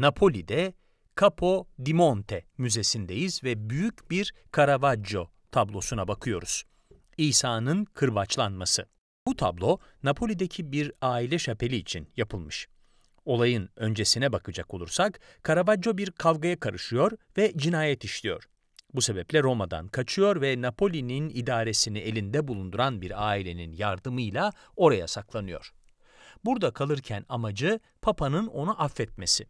Napoli'de Capo di Monte müzesindeyiz ve büyük bir Caravaggio tablosuna bakıyoruz. İsa'nın kırbaçlanması. Bu tablo Napoli'deki bir aile şapeli için yapılmış. Olayın öncesine bakacak olursak Caravaggio bir kavgaya karışıyor ve cinayet işliyor. Bu sebeple Roma'dan kaçıyor ve Napoli'nin idaresini elinde bulunduran bir ailenin yardımıyla oraya saklanıyor. Burada kalırken amacı Papa'nın onu affetmesi.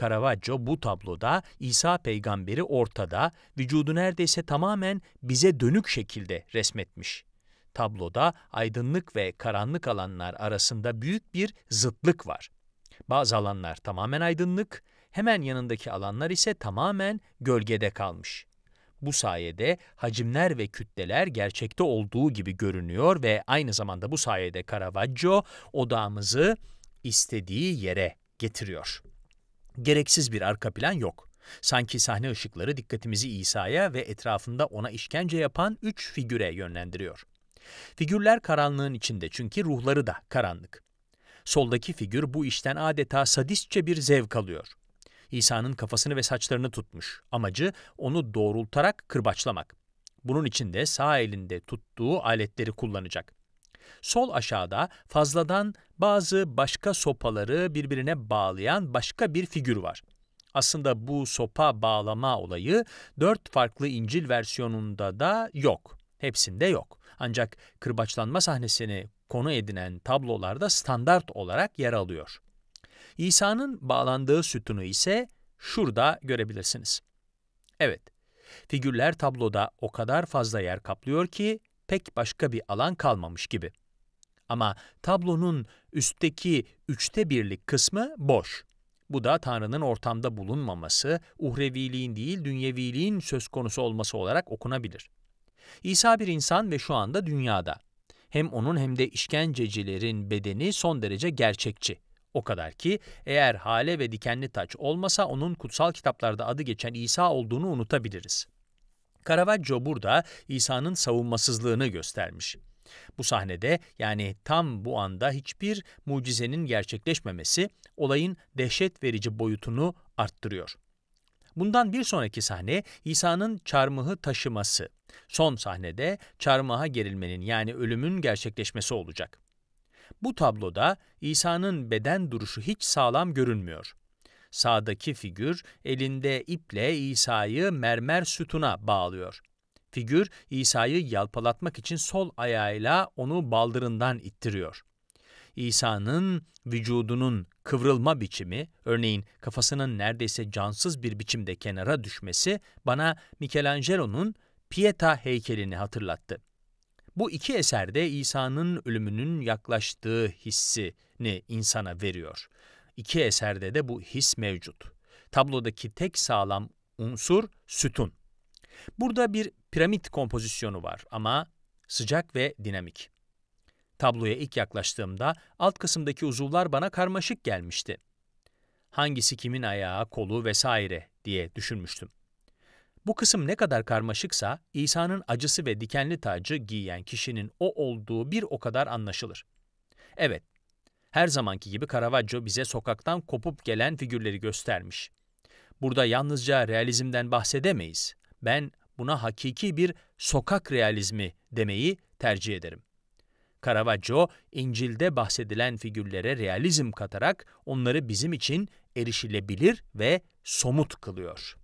Caravaggio bu tabloda İsa peygamberi ortada, vücudu neredeyse tamamen bize dönük şekilde resmetmiş. Tabloda aydınlık ve karanlık alanlar arasında büyük bir zıtlık var. Bazı alanlar tamamen aydınlık, hemen yanındaki alanlar ise tamamen gölgede kalmış. Bu sayede hacimler ve kütleler gerçekte olduğu gibi görünüyor ve aynı zamanda bu sayede Caravaggio odağımızı istediği yere getiriyor. Gereksiz bir arka plan yok. Sanki sahne ışıkları dikkatimizi İsa'ya ve etrafında ona işkence yapan üç figüre yönlendiriyor. Figürler karanlığın içinde çünkü ruhları da karanlık. Soldaki figür bu işten adeta sadistçe bir zevk alıyor. İsa'nın kafasını ve saçlarını tutmuş. Amacı onu doğrultarak kırbaçlamak. Bunun için de sağ elinde tuttuğu aletleri kullanacak. Sol aşağıda fazladan bazı başka sopaları birbirine bağlayan başka bir figür var. Aslında bu sopa bağlama olayı dört farklı İncil versiyonunda da yok. Hepsinde yok. Ancak kırbaçlanma sahnesini konu edinen tablolarda standart olarak yer alıyor. İsa'nın bağlandığı sütunu ise şurada görebilirsiniz. Evet, figürler tabloda o kadar fazla yer kaplıyor ki pek başka bir alan kalmamış gibi. Ama tablonun üstteki üçte birlik kısmı boş. Bu da Tanrı'nın ortamda bulunmaması, uhreviliğin değil dünyeviliğin söz konusu olması olarak okunabilir. İsa bir insan ve şu anda dünyada. Hem onun hem de işkencecilerin bedeni son derece gerçekçi. O kadar ki eğer hale ve dikenli taç olmasa onun kutsal kitaplarda adı geçen İsa olduğunu unutabiliriz. Caravaggio burada İsa'nın savunmasızlığını göstermiş. Bu sahnede yani tam bu anda hiçbir mucizenin gerçekleşmemesi olayın dehşet verici boyutunu arttırıyor. Bundan bir sonraki sahne İsa'nın çarmıhı taşıması. Son sahnede çarmıha gerilmenin yani ölümün gerçekleşmesi olacak. Bu tabloda İsa'nın beden duruşu hiç sağlam görünmüyor. Sağdaki figür elinde iple İsa'yı mermer sütuna bağlıyor. Figür İsa'yı yalpalatmak için sol ayağıyla onu baldırından ittiriyor. İsa'nın vücudunun kıvrılma biçimi, örneğin kafasının neredeyse cansız bir biçimde kenara düşmesi bana Michelangelo'nun Pieta heykelini hatırlattı. Bu iki eserde İsa'nın ölümünün yaklaştığı hissini insana veriyor. İki eserde de bu his mevcut. Tablodaki tek sağlam unsur sütun. Burada bir piramit kompozisyonu var ama sıcak ve dinamik. Tabloya ilk yaklaştığımda alt kısımdaki uzuvlar bana karmaşık gelmişti. Hangisi kimin ayağı, kolu vesaire diye düşünmüştüm. Bu kısım ne kadar karmaşıksa İsa'nın acısı ve dikenli tacı giyen kişinin o olduğu bir o kadar anlaşılır. Evet, her zamanki gibi Caravaggio bize sokaktan kopup gelen figürleri göstermiş. Burada yalnızca realizmden bahsedemeyiz. Ben buna hakiki bir sokak realizmi demeyi tercih ederim. Caravaggio, İncil'de bahsedilen figürlere realizm katarak onları bizim için erişilebilir ve somut kılıyor.''